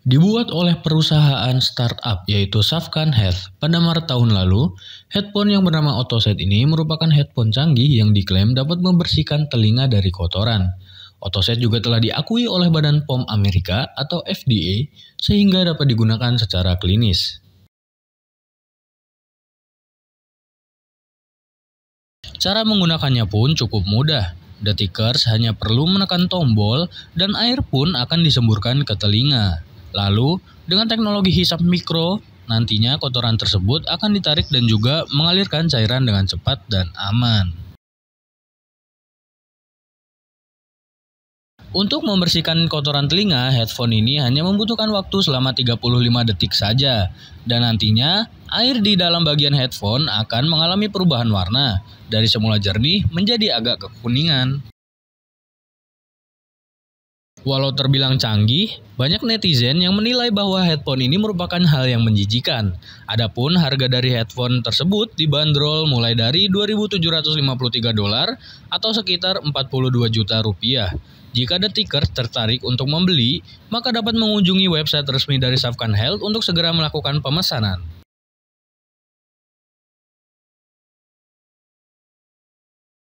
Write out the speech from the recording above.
Dibuat oleh perusahaan startup yaitu Safkan Health pada Maret tahun lalu, headphone yang bernama Otoset ini merupakan headphone canggih yang diklaim dapat membersihkan telinga dari kotoran. Otoset juga telah diakui oleh Badan POM Amerika atau FDA sehingga dapat digunakan secara klinis. Cara menggunakannya pun cukup mudah. Detikers hanya perlu menekan tombol dan air pun akan disemburkan ke telinga. Lalu, dengan teknologi hisap mikro, nantinya kotoran tersebut akan ditarik dan juga mengalirkan cairan dengan cepat dan aman. Untuk membersihkan kotoran telinga, headphone ini hanya membutuhkan waktu selama 35 detik saja. Dan nantinya, air di dalam bagian headphone akan mengalami perubahan warna, dari semula jernih menjadi agak kekuningan. Walau terbilang canggih, banyak netizen yang menilai bahwa headphone ini merupakan hal yang menjijikan. Adapun harga dari headphone tersebut dibanderol mulai dari 2.753 dolar atau sekitar 42 juta rupiah. Jika ada tiker tertarik untuk membeli, maka dapat mengunjungi website resmi dari Safkan Health untuk segera melakukan pemesanan.